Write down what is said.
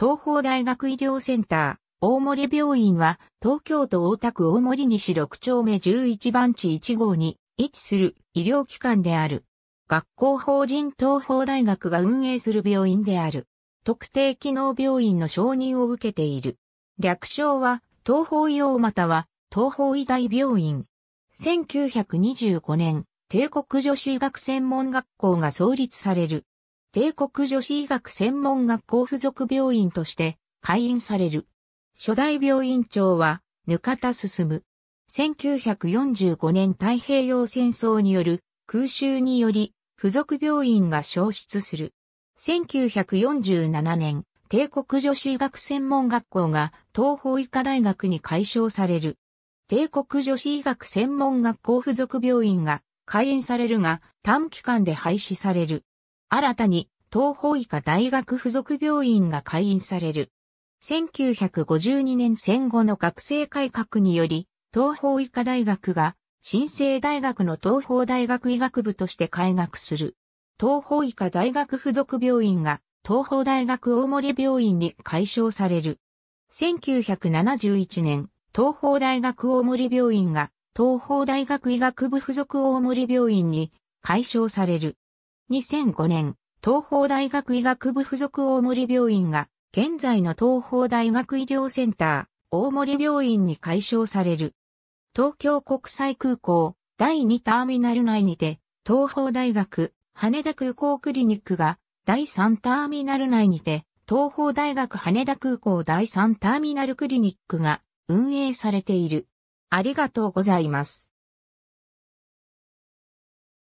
東方大学医療センター、大森病院は、東京都大田区大森西6丁目11番地1号に位置する医療機関である。学校法人東方大学が運営する病院である。特定機能病院の承認を受けている。略称は、東方医療または、東方医大病院。1925年、帝国女子医学専門学校が創立される。帝国女子医学専門学校附属病院として開院される。初代病院長は、ぬかた進。む。1945年太平洋戦争による空襲により付属病院が消失する。1947年、帝国女子医学専門学校が東方医科大学に改称される。帝国女子医学専門学校付属病院が開園されるが短期間で廃止される。新たに東方医科大学附属病院が開院される。1952年戦後の学生改革により、東方医科大学が新生大学の東方大学医学部として開学する。東方医科大学附属病院が東方大学大森病院に解消される。1971年、東方大学大森病院が東方大学医学部附属大森病院に解消される。2005年、東邦大学医学部附属大森病院が、現在の東邦大学医療センター、大森病院に解消される。東京国際空港、第2ターミナル内にて、東邦大学、羽田空港クリニックが、第3ターミナル内にて、東邦大学羽田空港第3ターミナルクリニックが運営されている。ありがとうございます。